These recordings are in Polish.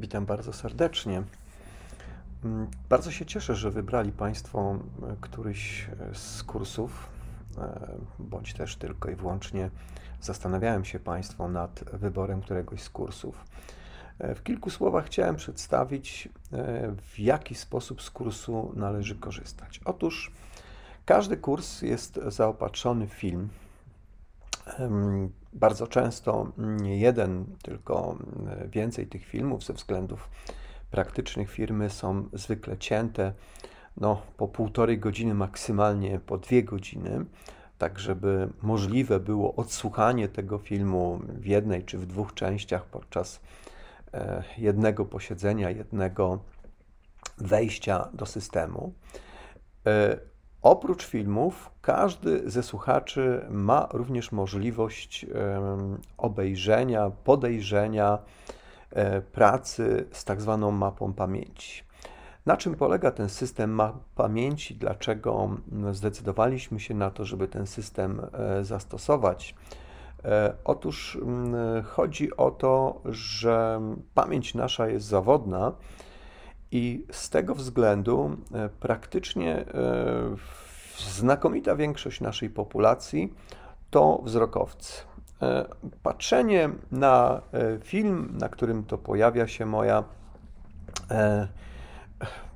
Witam bardzo serdecznie. Mm, bardzo się cieszę, że wybrali Państwo mm, któryś e, z kursów, e, bądź też tylko i wyłącznie zastanawiałem się Państwo nad wyborem któregoś z kursów. E, w kilku słowach chciałem przedstawić, w jaki sposób z kursu należy korzystać. Otóż każdy kurs jest zaopatrzony w film, bardzo często nie jeden, tylko więcej tych filmów ze względów praktycznych firmy są zwykle cięte no, po półtorej godziny, maksymalnie po dwie godziny, tak żeby możliwe było odsłuchanie tego filmu w jednej czy w dwóch częściach podczas e, jednego posiedzenia, jednego wejścia do systemu. E, Oprócz filmów, każdy ze słuchaczy ma również możliwość obejrzenia, podejrzenia e, pracy z tak zwaną mapą pamięci. Na czym polega ten system map pamięci? Dlaczego zdecydowaliśmy się na to, żeby ten system e, zastosować? E, otóż chodzi o to, że pamięć nasza jest zawodna i z tego względu e, praktycznie e, znakomita większość naszej populacji to wzrokowcy. E, patrzenie na film, na którym to pojawia się moja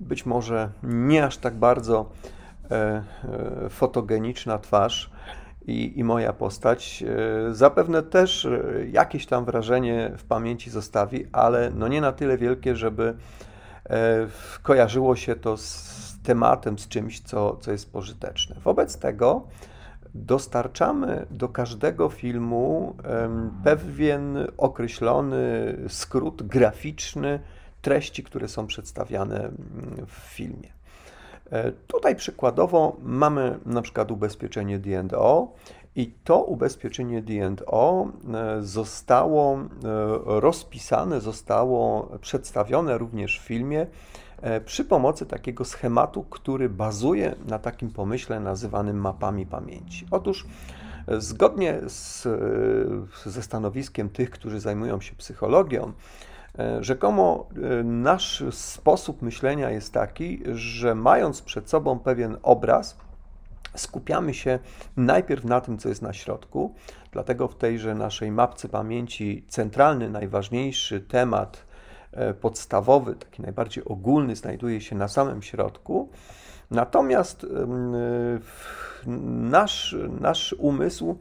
być może nie aż tak bardzo fotogeniczna twarz i, i, moja postać zapewne też jakieś tam wrażenie w pamięci zostawi, ale no nie na tyle wielkie, żeby E, kojarzyło się to z tematem, z czymś, co, co jest pożyteczne. Wobec tego dostarczamy do każdego filmu pewien określony skrót graficzny treści, które są przedstawiane mm, w filmie. E, tutaj przykładowo mamy na przykład ubezpieczenie DNO. I to ubezpieczenie D&O e, zostało e, rozpisane, zostało przedstawione również w filmie e, przy pomocy takiego schematu, który bazuje na takim pomyśle nazywanym mapami pamięci. Otóż zgodnie z, ze stanowiskiem tych, którzy zajmują się psychologią, Rzekomo nasz sposób myślenia jest taki, że mając przed sobą pewien obraz, skupiamy się najpierw na tym, co jest na środku. Dlatego w tejże naszej mapce pamięci centralny, najważniejszy temat e, podstawowy, taki najbardziej ogólny, znajduje się na samym środku. Natomiast nasz, nasz umysł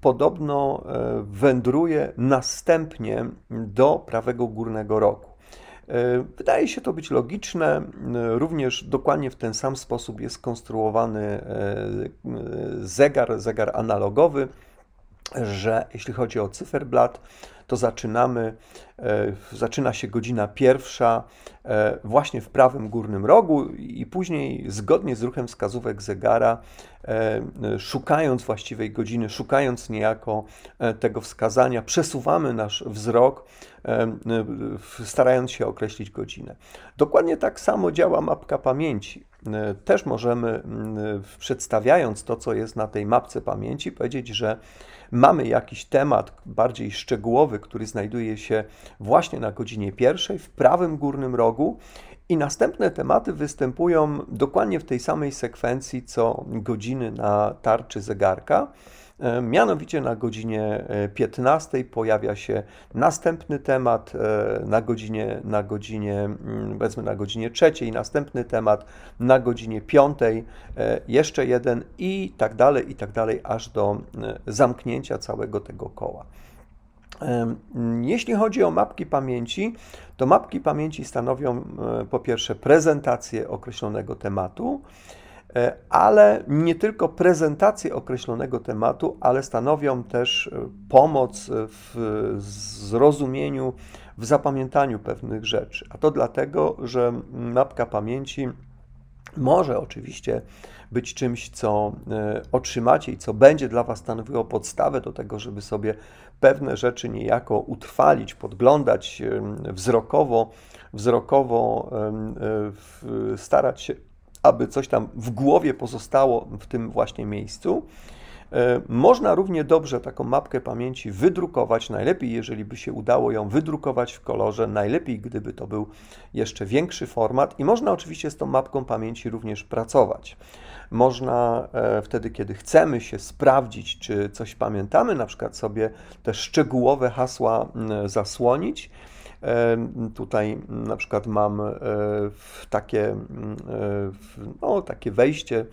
podobno e, wędruje następnie do prawego górnego roku. E, wydaje się to być logiczne, e, również dokładnie w ten sam sposób jest skonstruowany e, zegar, zegar analogowy, że jeśli chodzi o cyferblat, to zaczynamy, e, zaczyna się godzina pierwsza e, właśnie w prawym górnym rogu i później zgodnie z ruchem wskazówek zegara, e, szukając właściwej godziny, szukając niejako tego wskazania, przesuwamy nasz wzrok, starając się określić godzinę. Dokładnie tak samo działa mapka pamięci też możemy, przedstawiając to, co jest na tej mapce pamięci, powiedzieć, że mamy jakiś temat bardziej szczegółowy, który znajduje się właśnie na godzinie pierwszej w prawym górnym rogu. I następne tematy występują dokładnie w tej samej sekwencji co godziny na tarczy zegarka. E, mianowicie na godzinie 15 e, pojawia się następny temat, e, na godzinie, na godzinie, mm, powiedzmy na godzinie 3, następny temat na godzinie 5, jeszcze jeden i tak dalej, i tak dalej, aż do zamknięcia całego tego koła. Jeśli chodzi o mapki pamięci, to mapki pamięci stanowią e, po pierwsze prezentację określonego tematu, e, ale nie tylko prezentację określonego tematu, ale stanowią też e, pomoc w zrozumieniu, w zapamiętaniu pewnych rzeczy. A to dlatego, że mapka pamięci może oczywiście być czymś, co otrzymacie i co będzie dla Was stanowiło podstawę do tego, żeby sobie pewne rzeczy niejako utrwalić, podglądać wzrokowo, wzrokowo e, starać się, aby coś tam w głowie pozostało w tym właśnie miejscu. E, można równie dobrze taką mapkę pamięci wydrukować, najlepiej jeżeli by się udało ją wydrukować w kolorze, najlepiej gdyby to był jeszcze większy format i można oczywiście z tą mapką pamięci również pracować. Można e, wtedy, kiedy chcemy się sprawdzić, czy coś pamiętamy, na przykład sobie te szczegółowe hasła zasłonić. E, tutaj na przykład mam takie, no, takie wejście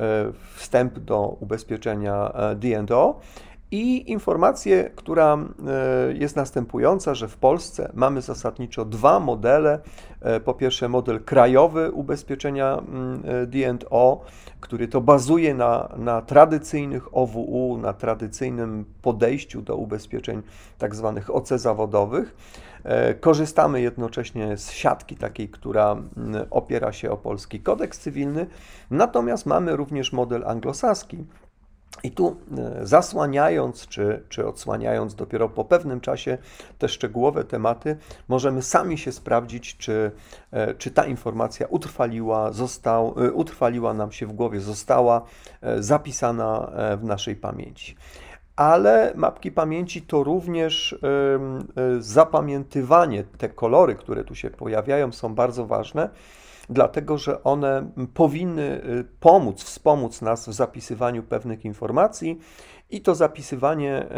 E, wstęp do ubezpieczenia e, D&O i informację, która e, jest następująca, że w Polsce mamy zasadniczo dwa modele. E, po pierwsze, model krajowy ubezpieczenia mm, e, DO, który to bazuje na, na tradycyjnych OWU, na tradycyjnym podejściu do ubezpieczeń tzw. Tak OC zawodowych. Korzystamy jednocześnie z siatki takiej, która mm, opiera się o polski kodeks cywilny, natomiast mamy również model anglosaski i tu e, zasłaniając czy, czy odsłaniając dopiero po pewnym czasie te szczegółowe tematy, możemy sami się sprawdzić, czy, e, czy ta informacja utrwaliła, został, e, utrwaliła nam się w głowie, została zapisana w naszej pamięci ale mapki pamięci to również e, zapamiętywanie. Te kolory, które tu się pojawiają, są bardzo ważne, dlatego że one powinny y, pomóc, wspomóc nas w zapisywaniu pewnych informacji i to zapisywanie y,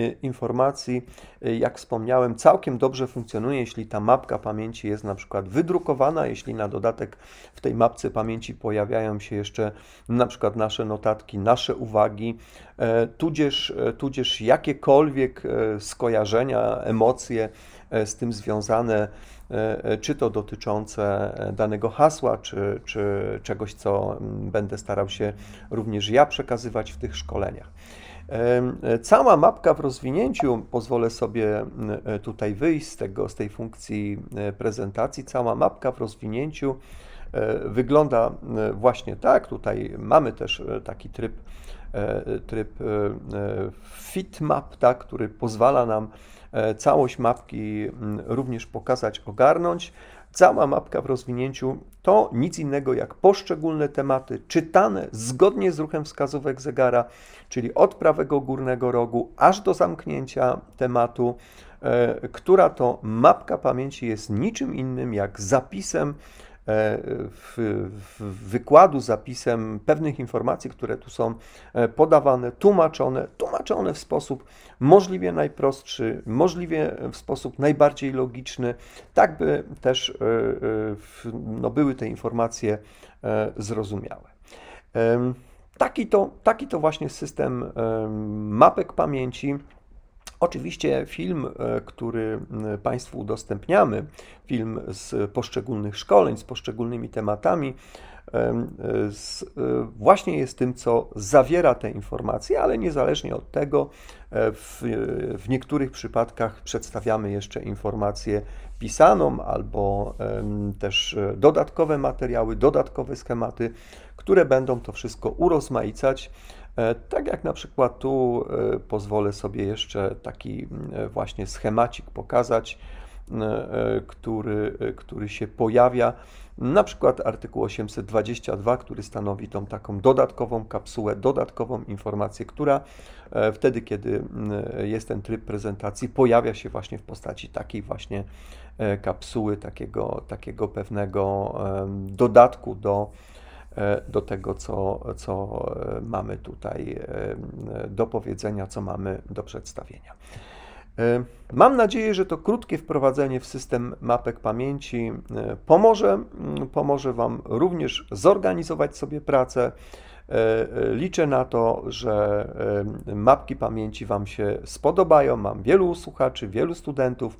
y, informacji, y, jak wspomniałem, całkiem dobrze funkcjonuje, jeśli ta mapka pamięci jest na przykład wydrukowana, jeśli na dodatek w tej mapce pamięci pojawiają się jeszcze na przykład nasze notatki, nasze uwagi, e, tudzież, e, tudzież jakiekolwiek e, skojarzenia, emocje, E, z tym związane, e, e, czy to dotyczące danego hasła, czy, czy czegoś, co mm, będę starał się również ja przekazywać w tych szkoleniach. Cała mapka w rozwinięciu, pozwolę sobie mm, tutaj wyjść z, tego, z tej funkcji prezentacji, cała mapka w rozwinięciu wygląda właśnie tak. Tutaj mamy też taki tryb E, tryb e, e, FitMap, tak, który pozwala nam całość mapki mm, również pokazać, ogarnąć. Cała mapka w rozwinięciu to nic innego jak poszczególne tematy czytane zgodnie z ruchem wskazówek zegara, czyli od prawego górnego rogu aż do zamknięcia tematu, która to mapka pamięci jest niczym innym jak zapisem E, w, w wykładu zapisem pewnych informacji, które tu są e, podawane, tłumaczone, tłumaczone w sposób możliwie najprostszy, możliwie w sposób najbardziej logiczny, tak by też e, no, były te informacje zrozumiałe. Taki to, taki to właśnie system mapek pamięci. Oczywiście film, e, który e, Państwu udostępniamy, film z poszczególnych szkoleń, z poszczególnymi tematami, e, z, właśnie jest tym, co zawiera te informacje, ale niezależnie od tego, w, w niektórych przypadkach przedstawiamy jeszcze informację pisaną albo też dodatkowe materiały, dodatkowe schematy, które będą to wszystko urozmaicać E, tak jak na przykład tu e, pozwolę sobie jeszcze taki e, właśnie schemacik pokazać, który, który się pojawia. Na przykład artykuł 822, który stanowi tą taką dodatkową kapsułę, dodatkową informację, która wtedy, kiedy jest ten tryb prezentacji, pojawia się właśnie w postaci takiej właśnie kapsuły, takiego, takiego pewnego dodatku do, E, do tego, co, co e, mamy tutaj e, do powiedzenia, co mamy do przedstawienia. Mam nadzieję, że to krótkie wprowadzenie w system mapek pamięci pomoże, pomoże Wam również zorganizować sobie pracę. Liczę na to, że mapki pamięci Wam się spodobają. Mam wielu słuchaczy, wielu studentów,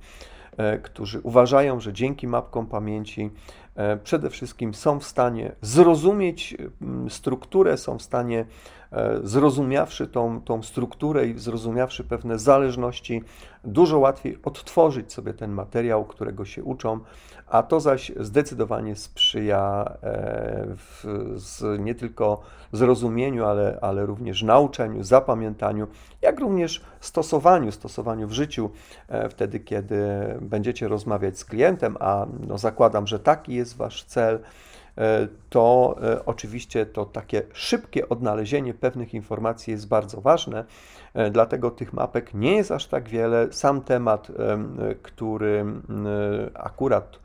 którzy uważają, że dzięki mapkom pamięci E, przede wszystkim są w stanie zrozumieć e, strukturę, są w stanie, e, zrozumiawszy tą, tą strukturę i zrozumiawszy pewne zależności, dużo łatwiej odtworzyć sobie ten materiał, którego się uczą, a to zaś zdecydowanie sprzyja w, z, nie tylko zrozumieniu, ale, ale również nauczeniu, zapamiętaniu, jak również stosowaniu, stosowaniu w życiu, wtedy kiedy będziecie rozmawiać z klientem, a no zakładam, że taki jest jest Wasz cel, e, to e, oczywiście to takie szybkie odnalezienie pewnych informacji jest bardzo ważne, e, dlatego tych mapek nie jest aż tak wiele. Sam temat, który akurat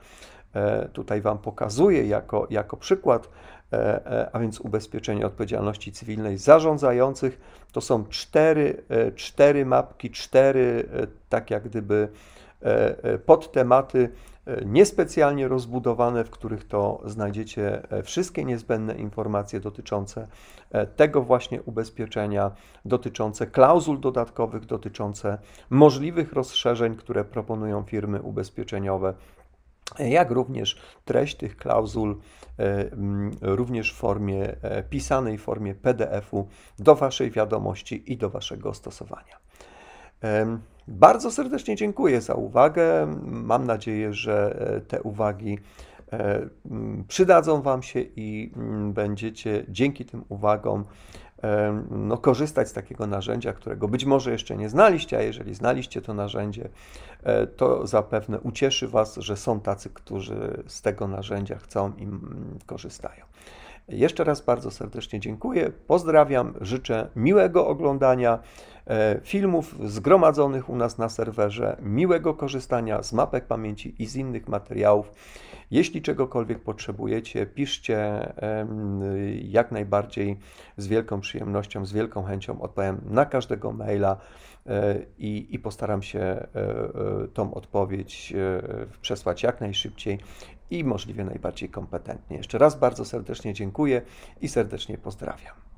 tutaj Wam pokazuję jako, jako przykład, a więc ubezpieczenie odpowiedzialności cywilnej zarządzających, to są cztery, cztery mapki, cztery tak jak gdyby podtematy, E, niespecjalnie rozbudowane, w których to znajdziecie e, wszystkie niezbędne informacje dotyczące e, tego właśnie ubezpieczenia, dotyczące klauzul dodatkowych, dotyczące możliwych rozszerzeń, które proponują firmy ubezpieczeniowe jak również treść tych klauzul, również w formie pisanej, w formie PDF-u do Waszej wiadomości i do Waszego stosowania. Bardzo serdecznie dziękuję za uwagę. Mam nadzieję, że e, te uwagi e, przydadzą Wam się i będziecie dzięki tym uwagom e, no, korzystać z takiego narzędzia, którego być może jeszcze nie znaliście, a jeżeli znaliście to narzędzie, to zapewne ucieszy Was, że są tacy, którzy z tego narzędzia chcą i korzystają. Jeszcze raz bardzo serdecznie dziękuję, pozdrawiam, życzę miłego oglądania e, filmów zgromadzonych u nas na serwerze, miłego korzystania z mapek pamięci i z innych materiałów. Jeśli czegokolwiek potrzebujecie, piszcie jak najbardziej z wielką przyjemnością, z wielką chęcią odpowiem na każdego maila e, i, i postaram się e, tą odpowiedź przesłać jak najszybciej i możliwie najbardziej kompetentnie. Jeszcze raz bardzo serdecznie dziękuję i serdecznie pozdrawiam.